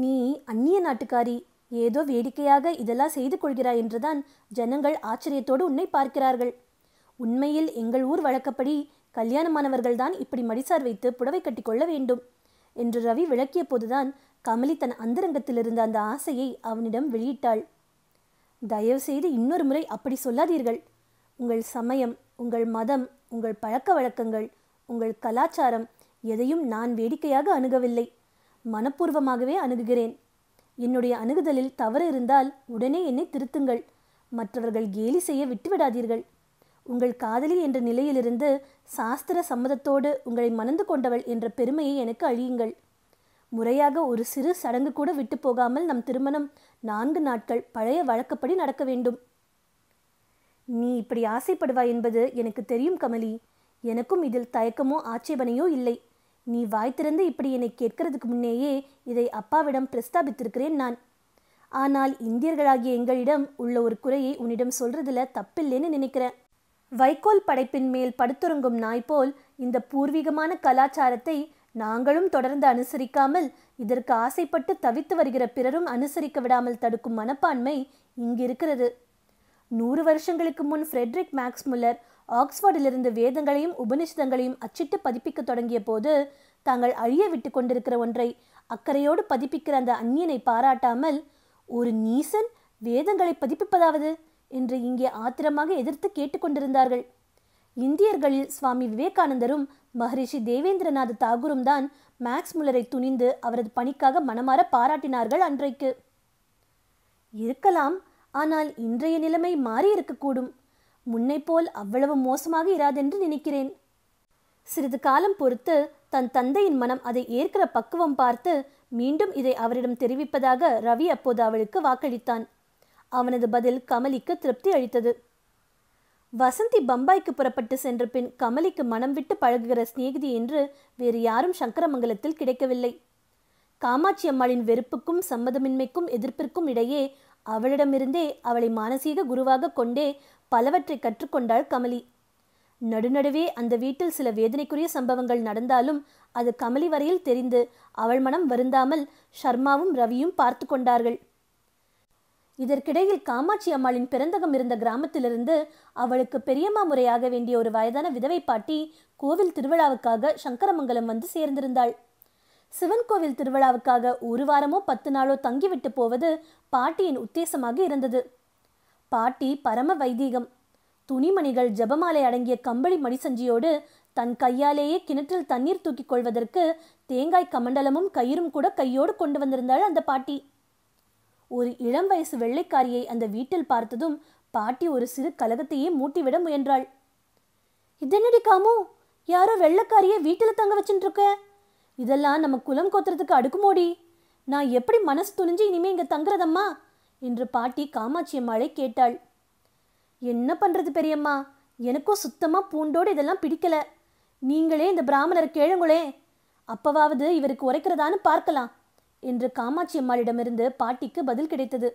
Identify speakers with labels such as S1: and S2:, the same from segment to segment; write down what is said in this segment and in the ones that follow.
S1: நீ அந்நிய நாட்டுக்காரி ஏதோ வேடிக்கையாக இதெல்லாம் செய்து கொள்கிறாய் என்றுதான் ஜனங்கள் ஆச்சரியத்தோடு உன்னை பார்க்கிறார்கள் உண்மையில் எங்கள் ஊர் வழக்கப்படி கல்யாணமானவர்கள்தான் இப்படி மடிசார் வைத்து புடவை கொள்ள வேண்டும் என்று ரவி விளக்கிய போதுதான் கமலி தன் அந்தரங்கத்தில் இருந்த அந்த ஆசையை அவனிடம் வெளியிட்டாள் தயவு செய்து இன்னொரு முறை அப்படி சொல்லாதீர்கள் உங்கள் சமயம் உங்கள் மதம் உங்கள் பழக்க வழக்கங்கள் உங்கள் கலாச்சாரம் எதையும் நான் வேடிக்கையாக அணுகவில்லை மனப்பூர்வமாகவே அணுகுகிறேன் என்னுடைய அணுகுதலில் தவறு இருந்தால் உடனே என்னை திருத்துங்கள் மற்றவர்கள் கேலி செய்ய விட்டுவிடாதீர்கள் உங்கள் காதலி என்ற நிலையிலிருந்து சாஸ்திர சம்மதத்தோடு உங்களை மணந்து கொண்டவள் என்ற பெருமையை எனக்கு அழியுங்கள் முறையாக ஒரு சிறு சடங்கு கூட விட்டு போகாமல் நம் திருமணம் நான்கு நாட்கள் பழைய வழக்கப்படி நடக்க வேண்டும் நீ இப்படி ஆசைப்படுவாய் என்பது எனக்கு தெரியும் கமலி எனக்கும் இதில் தயக்கமோ ஆட்சேபனையோ இல்லை நீ வாய் திறந்து இப்படி என்னை கேட்கறதுக்கு முன்னேயே இதை அப்பாவிடம் பிரஸ்தாபித்திருக்கிறேன் நான் ஆனால் இந்தியர்களாகிய எங்களிடம் உள்ள ஒரு குறையை உன்னிடம் சொல்றதுல தப்பில்லைன்னு நினைக்கிறேன் வைக்கோல் படைப்பின் மேல் படுத்துறங்கும் நாய் போல் இந்த பூர்வீகமான கலாச்சாரத்தை நாங்களும் தொடர்ந்து அனுசரிக்காமல் இதற்கு ஆசைப்பட்டு தவித்து வருகிற பிறரும் அனுசரிக்க விடாமல் தடுக்கும் மனப்பான்மை இங்கிருக்கிறது நூறு வருஷங்களுக்கு முன் ஃப்ரெட்ரிக் மேக்ஸ்முல்லர் ஆக்ஸ்போர்டிலிருந்து வேதங்களையும் உபனிஷதங்களையும் அச்சிட்டு பதிப்பிக்க தொடங்கிய போது தாங்கள் அழிய விட்டு கொண்டிருக்கிற ஒன்றை அக்கறையோடு பதிப்பிக்கிற அந்த அந்நியனை பாராட்டாமல் ஒரு நீசன் வேதங்களை பதிப்பிப்பதாவது என்று இங்கே ஆத்திரமாக எதிர்த்து கேட்டுக்கொண்டிருந்தார்கள் இந்தியர்களில் சுவாமி விவேகானந்தரும் மகரிஷி தேவேந்திரநாத் தாகூரும் தான் மேக்ஸ் முல்லரை துணிந்து அவரது பணிக்காக மனமாற பாராட்டினார்கள் அன்றைக்கு இருக்கலாம் ஆனால் இன்றைய நிலைமை மாறி இருக்கக்கூடும் முன்னைப்போல் அவ்வளவு மோசமாக இராதென்று நினைக்கிறேன் சிறிது காலம் பொறுத்து தன் தந்தையின் மனம் அதை ஏற்கிற பக்குவம் பார்த்து மீண்டும் இதை அவரிடம் தெரிவிப்பதாக ரவி அப்போது அவளுக்கு வாக்களித்தான் அவனது பதில் கமலிக்கு திருப்தி அளித்தது வசந்தி பம்பாய்க்கு புறப்பட்டு சென்ற பின் கமலிக்கு மனம் விட்டு பழகுகிற சிநேகிதி என்று வேறு யாரும் சங்கரமங்கலத்தில் கிடைக்கவில்லை காமாட்சி அம்மாளின் வெறுப்புக்கும் சம்மதமின்மைக்கும் எதிர்ப்பிற்கும் இடையே அவளிடமிருந்தே அவளை மானசீக குருவாக கொண்டே பலவற்றை கற்றுக்கொண்டாள் கமலி நடுநடுவே அந்த வீட்டில் சில வேதனைக்குரிய சம்பவங்கள் நடந்தாலும் அது கமலி வரையில் தெரிந்து அவள் மனம் வருந்தாமல் ஷர்மாவும் ரவியும் பார்த்து கொண்டார்கள் இதற்கிடையில் காமாட்சி அம்மாளின் பிறந்தகம் இருந்த கிராமத்திலிருந்து அவளுக்கு பெரியம்மா முறையாக வேண்டிய ஒரு வயதான விதவை பாட்டி கோவில் திருவிழாவுக்காக சங்கரமங்கலம் வந்து சேர்ந்திருந்தாள் சிவன் கோவில் திருவிழாவுக்காக ஒரு வாரமோ பத்து நாளோ தங்கிவிட்டு போவது பாட்டியின் உத்தேசமாக இருந்தது பாட்டி பரம வைதீகம் துணிமணிகள் ஜபமாலை அடங்கிய கம்பளி மடிசஞ்சியோடு தன் கையாலேயே கிணற்றில் தண்ணீர் தூக்கிக் கொள்வதற்கு தேங்காய் கமண்டலமும் கயிறும் கூட கையோடு கொண்டு வந்திருந்தாள் அந்த பாட்டி ஒரு இளம் வயசு வெள்ளைக்காரியை அந்த வீட்டில் பார்த்ததும் பாட்டி ஒரு சிறு கலகத்தையே மூட்டிவிட முயன்றாள் இதென்னடி காமு யாரோ வெள்ளக்காரியை வீட்டில் தங்க வச்சுட்டு இருக்க இதெல்லாம் நம்ம குலம் கோத்துறதுக்கு அடுக்குமோடி நான் எப்படி மனசு துணிஞ்சு இனிமே இங்கே தங்குறதம்மா என்று பாட்டி காமாட்சி அம்மாளை கேட்டாள் என்ன பண்ணுறது பெரியம்மா எனக்கும் சுத்தமாக பூண்டோடு இதெல்லாம் பிடிக்கல நீங்களே இந்த பிராமணர் கேளுங்களே அப்பவாவது இவருக்கு உரைக்கிறதான்னு பார்க்கலாம் என்று காமாட்சி அம்மாளிடமிருந்து பாட்டிக்கு பதில் கிடைத்தது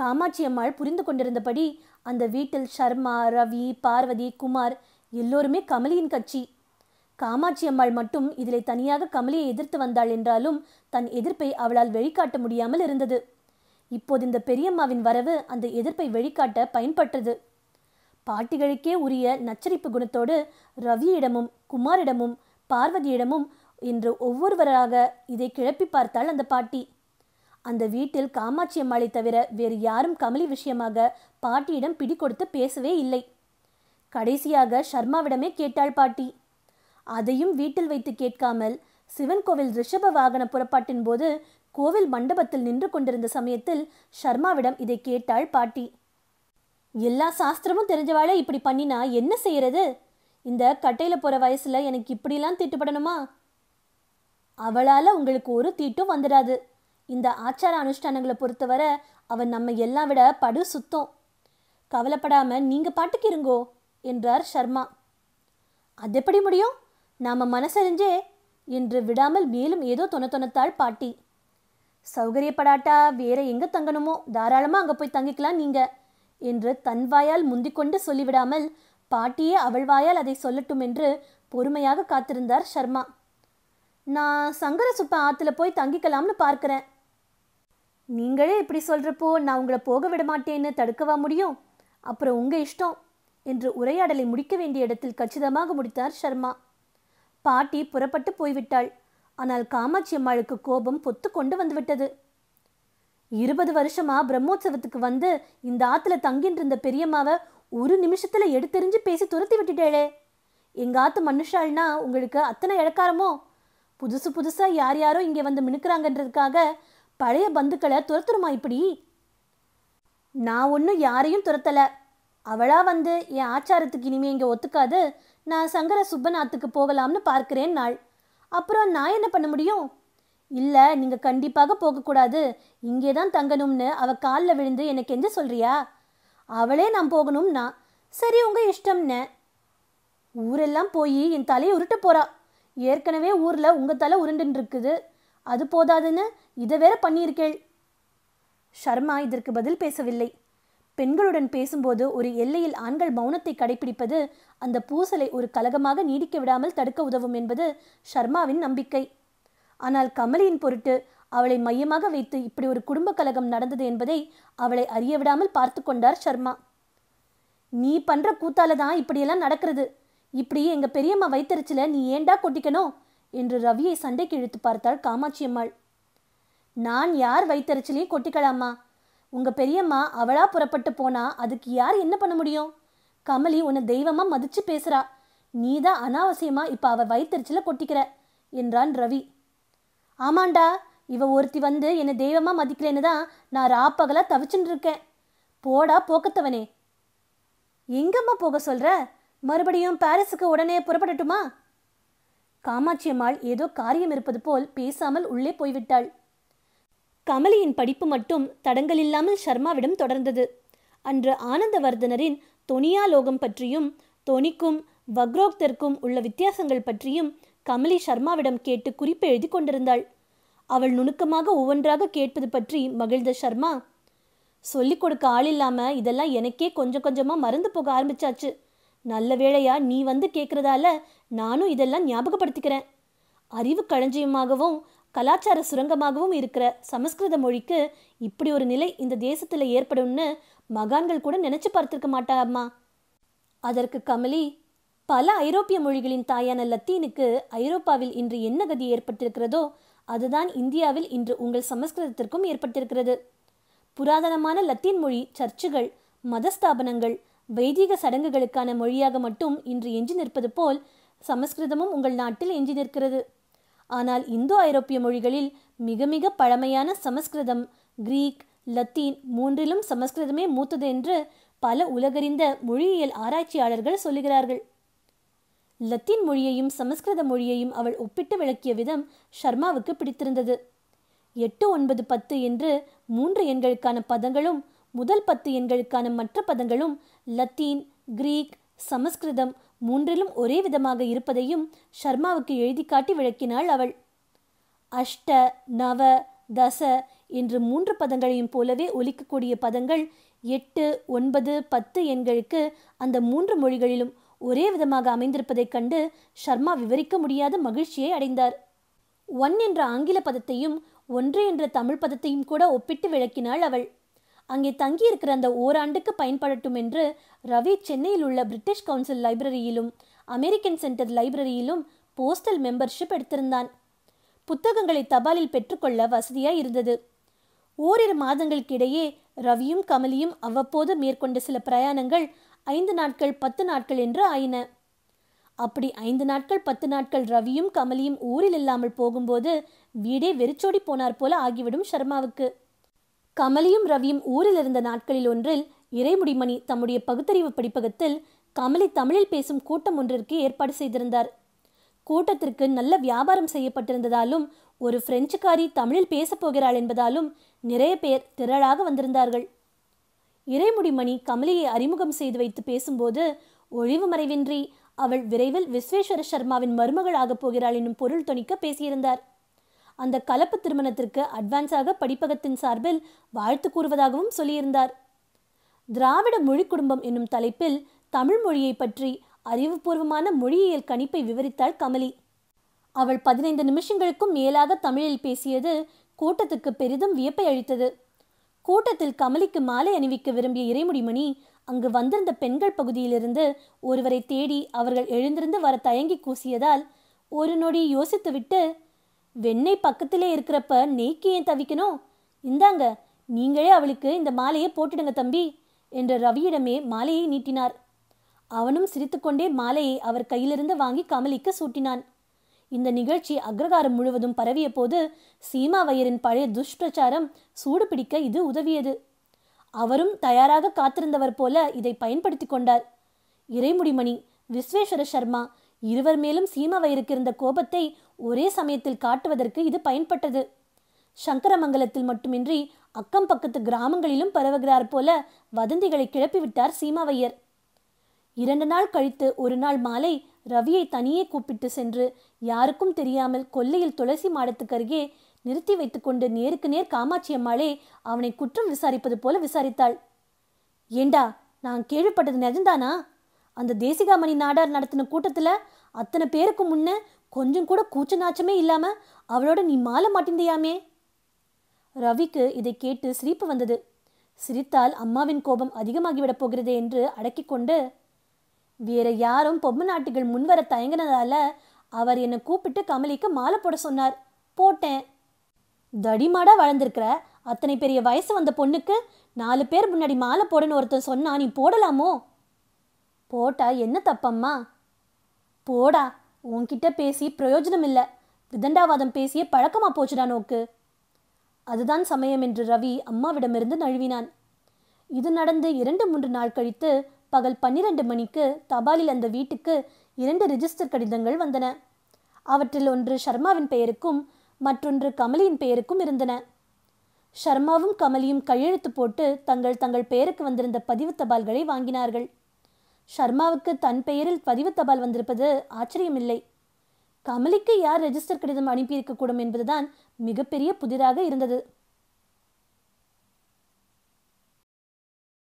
S1: காமாட்சி அம்மாள் புரிந்து கொண்டிருந்தபடி அந்த வீட்டில் சர்மா ரவி பார்வதி குமார் எல்லோருமே கமலியின் கட்சி காமாட்சி அம்மாள் மட்டும் இதிலே தனியாக கமலியை எதிர்த்து வந்தாள் என்றாலும் தன் எதிர்ப்பை அவளால் வெளிக்காட்ட முடியாமல் இருந்தது இப்போது இந்த பெரியம்மாவின் வரவு அந்த எதிர்ப்பை வெளிக்காட்ட பயன்பட்டது பாட்டிகளுக்கே உரிய நச்சரிப்பு குணத்தோடு ரவியிடமும் குமாரிடமும் பார்வதியிடமும் என்று ஒவ்வொருவராக இதை கிளப்பி பார்த்தாள் அந்த பாட்டி அந்த வீட்டில் காமாட்சி அம்மாளை தவிர வேறு யாரும் கமலி விஷயமாக பாட்டியிடம் பிடி கொடுத்து பேசவே இல்லை கடைசியாக ஷர்மாவிடமே கேட்டாள் பாட்டி அதையும் வீட்டில் வைத்து கேட்காமல் சிவன் கோவில் ரிஷப வாகன புறப்பாட்டின் போது கோவில் மண்டபத்தில் நின்று கொண்டிருந்த சமயத்தில் ஷர்மாவிடம் இதை கேட்டாள் பாட்டி எல்லா சாஸ்திரமும் தெரிஞ்சவாளே இப்படி பண்ணினா என்ன செய்யறது இந்த கட்டையில் போகிற வயசில் எனக்கு இப்படிலாம் திட்டுப்படணுமா அவளால் உங்களுக்கு ஒரு தீட்டும் வந்துடாது இந்த ஆச்சார அனுஷ்டானங்களை பொறுத்தவரை அவன் நம்ம எல்லாம் விட படு சுத்தம் கவலைப்படாமல் நீங்கள் பாட்டுக்கு இருங்கோ என்றார் ஷர்மா அது எப்படி முடியும் நாம் மனசறிஞ்சே என்று விடாமல் மேலும் ஏதோ தொணத்தொணத்தாள் பாட்டி சௌகரியப்படாட்டா வேற எங்கே தங்கணுமோ தாராளமாக அங்கே போய் தங்கிக்கலாம் நீங்கள் என்று தன் வாயால் முந்திக்கொண்டு சொல்லிவிடாமல் பாட்டியே அவள் வாயால் அதை சொல்லட்டும் என்று பொறுமையாக காத்திருந்தார் சர்மா நான் சங்கர சுப்ப ஆற்றுல போய் தங்கிக்கலாம்னு பார்க்குறேன் நீங்களே இப்படி சொல்கிறப்போ நான் உங்களை போக விட மாட்டேன்னு தடுக்கவா முடியும் அப்புறம் உங்கள் இஷ்டம் என்று உரையாடலை முடிக்க வேண்டிய இடத்தில் கச்சிதமாக முடித்தார் சர்மா பாட்டி புறப்பட்டு போய்விட்டாள் ஆனால் காமாட்சி அம்மாளுக்கு கோபம் பொத்து கொண்டு வந்துவிட்டது இருபது வருஷமா பிரம்மோற்சவத்துக்கு வந்து இந்த ஆத்துல தங்கின்னு இருந்த பெரியம்மாவை ஒரு நிமிஷத்துல எடுத்தெறிஞ்சு பேசி துரத்தி விட்டுட்டேளே எங்க ஆத்து மனுஷாள்னா உங்களுக்கு அத்தனை இழக்காரமோ புதுசு புதுசா யார் யாரோ இங்க வந்து மினுக்கிறாங்கன்றதுக்காக பழைய பந்துக்களை துரத்துருமா இப்படி நான் ஒன்றும் யாரையும் துரத்தலை அவளா வந்து என் ஆச்சாரத்துக்கு இனிமே இங்கே ஒத்துக்காது நான் சங்கர சுப்பநாத்துக்கு போகலாம்னு பார்க்கிறேன் நாள் அப்புறம் நான் என்ன பண்ண முடியும் இல்லை நீங்கள் கண்டிப்பாக போகக்கூடாது இங்கே தான் தங்கணும்னு அவள் காலில் விழுந்து எனக்கு எந்த சொல்கிறியா அவளே நான் போகணும்னா சரி உங்கள் இஷ்டம்னு ஊரெல்லாம் போய் என் தலையை உருட்டு போகிறா ஏற்கனவே ஊரில் உங்கள் தலை உருண்டுன்னு அது போதாதுன்னு இதை வேற பண்ணியிருக்கேள் ஷர்மா இதற்கு பதில் பேசவில்லை பெண்களுடன் பேசும்போது ஒரு எல்லையில் ஆண்கள் மௌனத்தை கடைபிடிப்பது அந்த பூசலை ஒரு கலகமாக நீடிக்க விடாமல் தடுக்க உதவும் என்பது ஷர்மாவின் நம்பிக்கை ஆனால் கமலியின் பொருட்டு அவளை மையமாக வைத்து இப்படி ஒரு குடும்ப கலகம் நடந்தது என்பதை அவளை அறிய விடாமல் பார்த்து கொண்டார் ஷர்மா நீ பண்ற கூத்தால தான் இப்படியெல்லாம் நடக்கிறது இப்படி எங்க பெரியம்மா வைத்தறிச்சில நீ ஏண்டா கொட்டிக்கணும் என்று ரவியை சண்டைக்கு இழுத்து பார்த்தாள் காமாட்சி அம்மாள் நான் யார் வைத்தறிச்சலையும் கொட்டிக்கலாமா உங்கள் பெரியம்மா அவளாக புறப்பட்டு போனா அதுக்கு யார் என்ன பண்ண முடியும் கமலி உன்னை தெய்வமாக மதித்து பேசுகிறா நீ தான் அனாவசியமாக இப்போ அவள் வயிற்றுச்சில கொட்டிக்கிற என்றான் ரவி ஆமாண்டா இவ ஒருத்தி வந்து என்னை தெய்வமாக மதிக்கிறேன்னு தான் நான் ராப்பகலாக தவிச்சுட்டு இருக்கேன் போடா போக்கத்தவனே எங்கம்மா போக சொல்கிற மறுபடியும் பாரிஸுக்கு உடனே புறப்படட்டுமா காமாட்சி அம்மாள் ஏதோ காரியம் இருப்பது போல் பேசாமல் உள்ளே போய்விட்டாள் கமலியின் படிப்பு மட்டும் தடங்கலில்லாமல் சர்மாவிடம் தொடர்ந்தது அன்று ஆனந்தவர்தனரின் தொனியாலோகம் பற்றியும் தொனிக்கும் வக்ரோக்தர்க்கும் உள்ள வித்தியாசங்கள் பற்றியும் கமலி சர்மாவிடம் கேட்டு குறிப்பு எழுதி கொண்டிருந்தாள் அவள் நுணுக்கமாக ஒவ்வொன்றாக கேட்பது பற்றி மகிழ்ந்த சர்மா சொல்லிக் கொடுக்க ஆள் இல்லாமல் இதெல்லாம் எனக்கே கொஞ்சம் கொஞ்சமாக மறந்து போக ஆரம்பிச்சாச்சு நல்ல வேளையா நீ வந்து கேட்குறதால நானும் இதெல்லாம் ஞாபகப்படுத்திக்கிறேன் அறிவு களஞ்சியமாகவும் கலாச்சார சுரங்கமாகவும் இருக்கிற சமஸ்கிருத மொழிக்கு இப்படி ஒரு நிலை இந்த தேசத்தில் ஏற்படும்னு மகான்கள் கூட நினச்சி பார்த்துருக்க மாட்டாம்மா அதற்கு கமலி பல ஐரோப்பிய மொழிகளின் தாயான லத்தீனுக்கு ஐரோப்பாவில் இன்று என்ன கதி ஏற்பட்டிருக்கிறதோ அதுதான் இந்தியாவில் இன்று உங்கள் சமஸ்கிருதத்திற்கும் ஏற்பட்டிருக்கிறது புராதனமான லத்தீன் மொழி சர்ச்சுகள் மதஸ்தாபனங்கள் வைதிக சடங்குகளுக்கான மொழியாக மட்டும் இன்று எஞ்சி நிற்பது போல் சமஸ்கிருதமும் உங்கள் நாட்டில் எஞ்சி நிற்கிறது ஆனால் இந்தோ ஐரோப்பிய மொழிகளில் மிக மிக பழமையான சமஸ்கிருதம் கிரீக் லத்தீன் மூன்றிலும் சமஸ்கிருதமே மூத்தது என்று பல உலகறிந்த மொழியியல் ஆராய்ச்சியாளர்கள் சொல்லுகிறார்கள் லத்தீன் மொழியையும் சமஸ்கிருத மொழியையும் அவள் ஒப்பிட்டு விளக்கிய விதம் ஷர்மாவுக்கு பிடித்திருந்தது எட்டு ஒன்பது பத்து என்று மூன்று எண்களுக்கான பதங்களும் முதல் பத்து எண்களுக்கான மற்ற பதங்களும் லத்தீன் கிரீக் சமஸ்கிருதம் மூன்றிலும் ஒரே விதமாக இருப்பதையும் ஷர்மாவுக்கு எழுதி காட்டி விளக்கினாள் அவள் அஷ்ட நவ தச என்று மூன்று பதங்களையும் போலவே ஒலிக்கக்கூடிய பதங்கள் எட்டு ஒன்பது பத்து எண்களுக்கு அந்த மூன்று மொழிகளிலும் ஒரே விதமாக அமைந்திருப்பதைக் கண்டு ஷர்மா விவரிக்க முடியாத மகிழ்ச்சியை அடைந்தார் ஒன் என்ற ஆங்கில பதத்தையும் ஒன்று என்ற தமிழ் பதத்தையும் கூட ஒப்பிட்டு விளக்கினாள் அவள் அங்கே தங்கியிருக்கிற அந்த ஓராண்டுக்கு பயன்படட்டும் என்று ரவி சென்னையில் உள்ள பிரிட்டிஷ் கவுன்சில் லைப்ரரியிலும் அமெரிக்கன் சென்டர் லைப்ரரியிலும் போஸ்டல் மெம்பர்ஷிப் எடுத்திருந்தான் புத்தகங்களை தபாலில் பெற்றுக்கொள்ள வசதியாக இருந்தது ஓரிரு மாதங்களுக்கிடையே ரவியும் கமலியும் அவ்வப்போது மேற்கொண்ட சில பிரயாணங்கள் ஐந்து நாட்கள் பத்து நாட்கள் என்று ஆயின அப்படி ஐந்து நாட்கள் பத்து நாட்கள் ரவியும் கமலியும் ஊரில் இல்லாமல் போகும்போது வீடே வெறிச்சோடி போனார் போல ஆகிவிடும் சர்மாவுக்கு கமலியும் ரவியும் ஊரில் இருந்த நாட்களில் ஒன்றில் இறைமுடிமணி தம்முடைய பகுத்தறிவு படிப்பகத்தில் கமலி தமிழில் பேசும் கூட்டம் ஒன்றிற்கு ஏற்பாடு செய்திருந்தார் கூட்டத்திற்கு நல்ல வியாபாரம் செய்யப்பட்டிருந்ததாலும் ஒரு பிரெஞ்சுக்காரி தமிழில் பேசப்போகிறாள் என்பதாலும் நிறைய பேர் திரளாக வந்திருந்தார்கள் இறைமுடிமணி கமலியை அறிமுகம் செய்து வைத்து பேசும்போது ஒழிவு மறைவின்றி அவள் விரைவில் விஸ்வேஸ்வர சர்மாவின் மருமகளாகப் போகிறாள் என்னும் பொருள் துணிக்க பேசியிருந்தார் அந்த கலப்பு திருமணத்திற்கு அட்வான்ஸாக படிப்பகத்தின் சார்பில் வாழ்த்து கூறுவதாகவும் சொல்லியிருந்தார் திராவிட மொழி குடும்பம் என்னும் தலைப்பில் தமிழ் மொழியை பற்றி அறிவுபூர்வமான மொழியியல் கணிப்பை விவரித்தாள் கமலி அவள் பதினைந்து நிமிஷங்களுக்கும் மேலாக தமிழில் பேசியது கூட்டத்துக்கு பெரிதும் வியப்பை அளித்தது கூட்டத்தில் கமலிக்கு மாலை அணிவிக்க விரும்பிய இறைமுடிமணி அங்கு வந்திருந்த பெண்கள் பகுதியிலிருந்து ஒருவரை தேடி அவர்கள் எழுந்திருந்து வர தயங்கி கூசியதால் ஒரு நொடி யோசித்துவிட்டு வெண்ணெய் பக்கத்திலே இருக்கிறப்ப நெய்க்கு ஏன் தவிக்கணும் இந்தாங்க நீங்களே அவளுக்கு இந்த மாலையை போட்டுடுங்க தம்பி என்ற ரவியிடமே மாலையை நீட்டினார் அவனும் சிரித்துக்கொண்டே மாலையை அவர் கையிலிருந்து வாங்கி கமலிக்க சூட்டினான் இந்த நிகழ்ச்சி அக்ரகாரம் முழுவதும் பரவிய போது சீமாவையரின் பழைய துஷ்பிரச்சாரம் சூடு பிடிக்க இது உதவியது அவரும் தயாராக காத்திருந்தவர் போல இதை பயன்படுத்தி கொண்டார் இறைமுடிமணி விஸ்வேஸ்வர சர்மா இருவர் மேலும் சீமாவையருக்கு இருந்த கோபத்தை ஒரே சமயத்தில் காட்டுவதற்கு இது பயன்பட்டது சங்கரமங்கலத்தில் மட்டுமின்றி அக்கம் பக்கத்து கிராமங்களிலும் பரவுகிறார் போல வதந்திகளை கிளப்பிவிட்டார் சீமாவையர் இரண்டு நாள் கழித்து ஒரு நாள் மாலை ரவியை தனியே கூப்பிட்டு சென்று யாருக்கும் தெரியாமல் கொல்லையில் துளசி மாடத்துக்கு அருகே நிறுத்தி வைத்துக்கொண்டு நேருக்கு நேர் காமாட்சி அம்மாளே அவனை குற்றம் விசாரிப்பது போல விசாரித்தாள் ஏண்டா நான் கேள்விப்பட்டது நிஜந்தானா அந்த தேசிகாமணி நாடார் நடத்தின கூட்டத்தில் அத்தனை பேருக்கு முன்ன கொஞ்சம் கூட கூச்ச நாச்சமே இல்லாமல் அவளோட நீ மாலை மாட்டிந்தியாமே ரவிக்கு இதை கேட்டு சிரிப்பு வந்தது சிரித்தால் அம்மாவின் கோபம் அதிகமாகிவிடப் போகிறதே என்று அடக்கி கொண்டு வேற யாரும் பொம்மை நாட்டுகள் முன்வர தயங்கினதால அவர் என்னை கூப்பிட்டு கமலிக்கு மாலை போட சொன்னார் போட்டேன் தடிமாடா வளர்ந்துருக்கிற அத்தனை பெரிய வயசு வந்த பொண்ணுக்கு நாலு பேர் முன்னாடி மாலை போடன்னு ஒருத்தர் சொன்னா நீ போடலாமோ போட்டா என்ன தப்பம்மா போடா உன்கிட்ட பேசி பிரயோஜனம் இல்லை விதண்டாவாதம் பேசிய பழக்கமாக போச்சுடா நோக்கு அதுதான் சமயம் என்று ரவி அம்மாவிடமிருந்து நழுவினான் இது நடந்து இரண்டு மூன்று நாள் கழித்து பகல் பன்னிரண்டு மணிக்கு தபாலில் அந்த வீட்டுக்கு இரண்டு ரிஜிஸ்டர் கடிதங்கள் வந்தன அவற்றில் ஒன்று ஷர்மாவின் பெயருக்கும் மற்றொன்று கமலியின் பெயருக்கும் இருந்தன ஷர்மாவும் கமலியும் கையெழுத்து போட்டு தங்கள் தங்கள் பெயருக்கு வந்திருந்த பதிவு தபால்களை வாங்கினார்கள் ஷர்மாவுக்கு தன் பெயரில் பதிவு தபால் வந்திருப்பது ஆச்சரியமில்லை கமலிக்கு யார் ரெஜிஸ்டர் கடிதம் அனுப்பியிருக்கக்கூடும் என்பதுதான் மிகப்பெரிய புதிராக இருந்தது